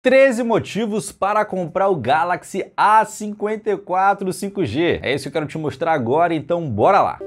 13 motivos para comprar o Galaxy A54 5G. É isso que eu quero te mostrar agora, então bora lá!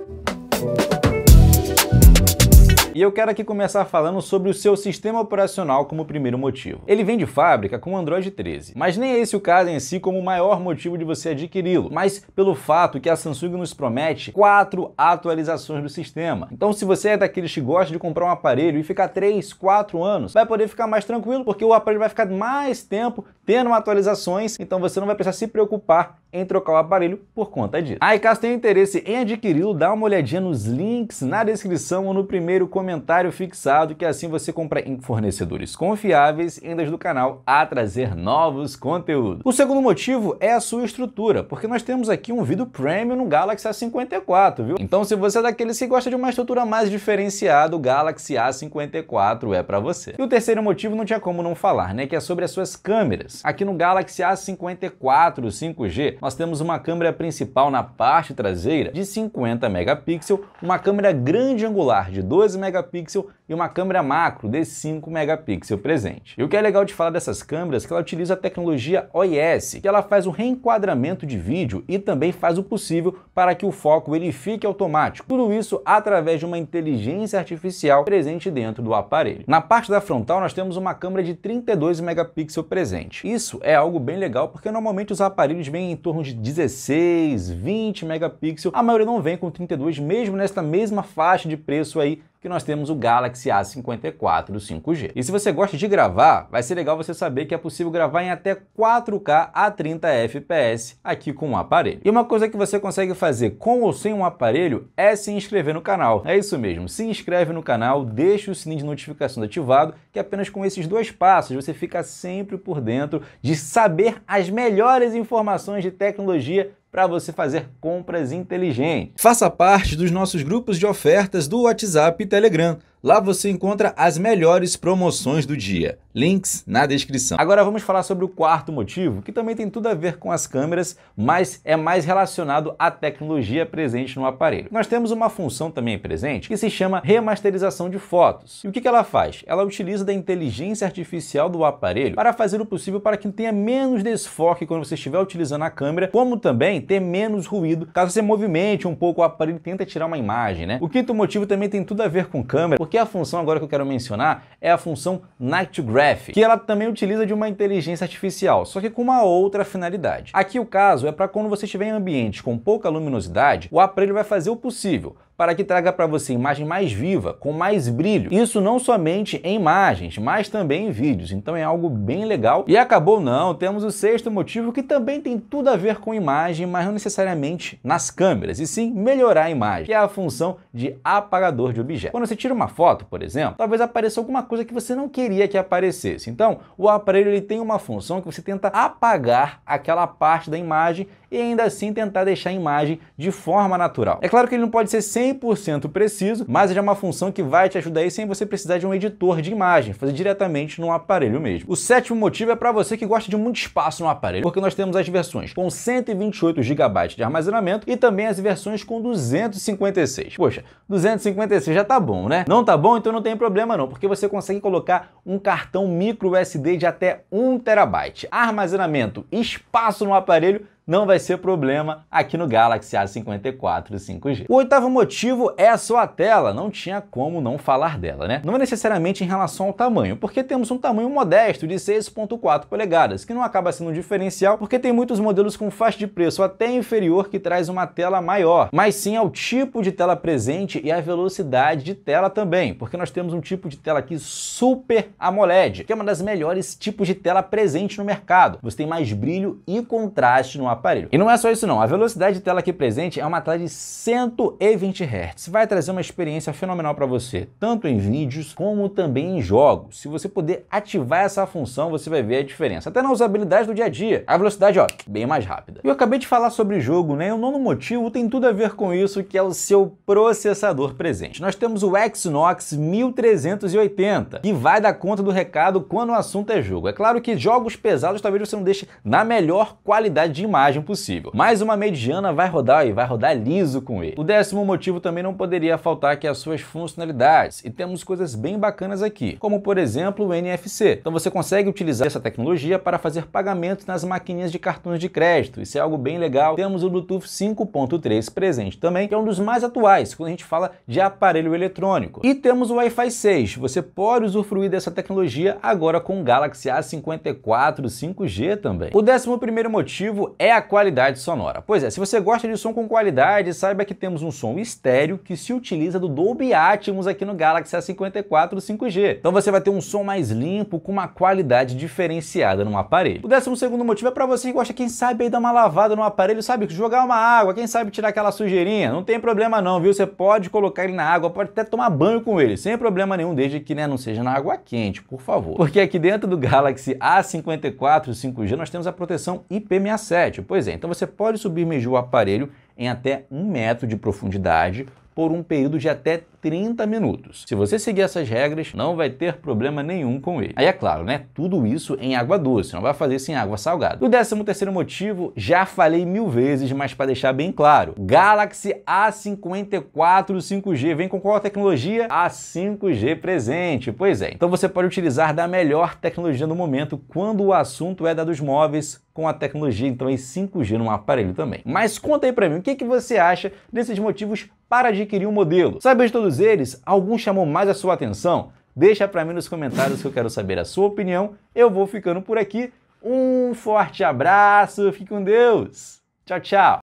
E eu quero aqui começar falando sobre o seu sistema operacional como primeiro motivo. Ele vem de fábrica com o Android 13, mas nem é esse o caso em si como o maior motivo de você adquiri-lo, mas pelo fato que a Samsung nos promete quatro atualizações do sistema. Então se você é daqueles que gosta de comprar um aparelho e ficar 3, 4 anos, vai poder ficar mais tranquilo porque o aparelho vai ficar mais tempo tendo atualizações, então você não vai precisar se preocupar em trocar o aparelho por conta disso. Aí caso tenha interesse em adquiri-lo, dá uma olhadinha nos links na descrição ou no primeiro comentário fixado, que assim você compra em fornecedores confiáveis e ainda do canal a trazer novos conteúdos. O segundo motivo é a sua estrutura, porque nós temos aqui um vídeo premium no Galaxy A54, viu? Então se você é daqueles que gosta de uma estrutura mais diferenciada, o Galaxy A54 é para você. E o terceiro motivo não tinha como não falar, né, que é sobre as suas câmeras. Aqui no Galaxy A54 5G, nós temos uma câmera principal na parte traseira de 50 megapixels, uma câmera grande angular de 12 megapixels e uma câmera macro de 5 megapixels presente. E o que é legal de falar dessas câmeras é que ela utiliza a tecnologia OIS, que ela faz o reenquadramento de vídeo e também faz o possível para que o foco ele fique automático. Tudo isso através de uma inteligência artificial presente dentro do aparelho. Na parte da frontal nós temos uma câmera de 32 megapixels presente. Isso é algo bem legal porque normalmente os aparelhos vêm em torno de 16, 20 megapixels, a maioria não vem com 32, mesmo nesta mesma faixa de preço aí que nós temos o Galaxy A54 do 5G. E se você gosta de gravar, vai ser legal você saber que é possível gravar em até 4K a 30 fps aqui com o um aparelho. E uma coisa que você consegue fazer com ou sem um aparelho é se inscrever no canal. É isso mesmo, se inscreve no canal, deixa o sininho de notificações ativado, que apenas com esses dois passos você fica sempre por dentro de saber as melhores informações de tecnologia para você fazer compras inteligentes. Faça parte dos nossos grupos de ofertas do WhatsApp e Telegram. Lá você encontra as melhores promoções do dia. Links na descrição. Agora vamos falar sobre o quarto motivo, que também tem tudo a ver com as câmeras, mas é mais relacionado à tecnologia presente no aparelho. Nós temos uma função também presente que se chama remasterização de fotos. E o que ela faz? Ela utiliza da inteligência artificial do aparelho para fazer o possível para que tenha menos desfoque quando você estiver utilizando a câmera, como também ter menos ruído caso você movimente um pouco o aparelho e tenta tirar uma imagem, né? O quinto motivo também tem tudo a ver com câmera, porque a função agora que eu quero mencionar é a função Graph, que ela também utiliza de uma inteligência artificial, só que com uma outra finalidade. Aqui o caso é para quando você estiver em ambiente com pouca luminosidade, o aparelho vai fazer o possível para que traga para você imagem mais viva, com mais brilho. Isso não somente em imagens, mas também em vídeos. Então é algo bem legal. E acabou não, temos o sexto motivo que também tem tudo a ver com imagem, mas não necessariamente nas câmeras, e sim melhorar a imagem, que é a função de apagador de objeto. Quando você tira uma foto, por exemplo, talvez apareça alguma coisa que você não queria que aparecesse. Então, o aparelho ele tem uma função que você tenta apagar aquela parte da imagem e ainda assim tentar deixar a imagem de forma natural. É claro que ele não pode ser 100% preciso, mas é uma função que vai te ajudar aí sem você precisar de um editor de imagem, fazer diretamente no aparelho mesmo. O sétimo motivo é para você que gosta de muito espaço no aparelho, porque nós temos as versões com 128 GB de armazenamento e também as versões com 256. Poxa, 256 já tá bom, né? Não tá bom, então não tem problema não, porque você consegue colocar um cartão micro SD de até 1 TB. Armazenamento, espaço no aparelho, não vai ser problema aqui no Galaxy A54 5G. O oitavo motivo é a sua tela, não tinha como não falar dela, né? Não é necessariamente em relação ao tamanho, porque temos um tamanho modesto de 6.4 polegadas, que não acaba sendo um diferencial, porque tem muitos modelos com faixa de preço até inferior que traz uma tela maior, mas sim ao tipo de tela presente e à velocidade de tela também, porque nós temos um tipo de tela aqui super AMOLED, que é uma das melhores tipos de tela presente no mercado. Você tem mais brilho e contraste no aparelho aparelho. E não é só isso não, a velocidade de tela aqui presente é uma tela de 120 Hz. Vai trazer uma experiência fenomenal para você, tanto em vídeos como também em jogos. Se você puder ativar essa função, você vai ver a diferença. Até na usabilidade do dia a dia. A velocidade, ó, bem mais rápida. E eu acabei de falar sobre jogo, né? E o nono motivo tem tudo a ver com isso, que é o seu processador presente. Nós temos o Exynos 1380, que vai dar conta do recado quando o assunto é jogo. É claro que jogos pesados talvez você não deixe na melhor qualidade de imagem, vantagem possível. Mas uma mediana vai rodar e vai rodar liso com ele. O décimo motivo também não poderia faltar que as suas funcionalidades. E temos coisas bem bacanas aqui, como por exemplo o NFC. Então você consegue utilizar essa tecnologia para fazer pagamentos nas maquininhas de cartões de crédito. Isso é algo bem legal. Temos o Bluetooth 5.3 presente também, que é um dos mais atuais quando a gente fala de aparelho eletrônico. E temos o Wi-Fi 6. Você pode usufruir dessa tecnologia agora com o Galaxy A54 5G também. O décimo primeiro motivo é é a qualidade sonora. Pois é, se você gosta de som com qualidade, saiba que temos um som estéreo que se utiliza do Dolby Atmos aqui no Galaxy A54 5G. Então você vai ter um som mais limpo, com uma qualidade diferenciada no aparelho. O décimo segundo motivo é para você que gosta, quem sabe aí dar uma lavada no aparelho, sabe, jogar uma água, quem sabe tirar aquela sujeirinha, não tem problema não, viu? Você pode colocar ele na água, pode até tomar banho com ele, sem problema nenhum, desde que né, não seja na água quente, por favor. Porque aqui dentro do Galaxy A54 5G nós temos a proteção IP67, baixo? Pois é, então você pode submergir o aparelho em até um metro de profundidade por um período de até 30 minutos. Se você seguir essas regras, não vai ter problema nenhum com ele. Aí é claro, né? Tudo isso em água doce, não vai fazer isso em água salgada. O décimo terceiro motivo, já falei mil vezes, mas para deixar bem claro, Galaxy A54 5G vem com qual tecnologia? A 5G presente, pois é. Então você pode utilizar da melhor tecnologia no momento quando o assunto é da dos móveis com a tecnologia, então em 5G no aparelho também. Mas conta aí pra mim, o que, que você acha desses motivos para adquirir um modelo? Sabe de todos todos eles, algum chamou mais a sua atenção? Deixa para mim nos comentários que eu quero saber a sua opinião. Eu vou ficando por aqui. Um forte abraço, fique com Deus. Tchau, tchau.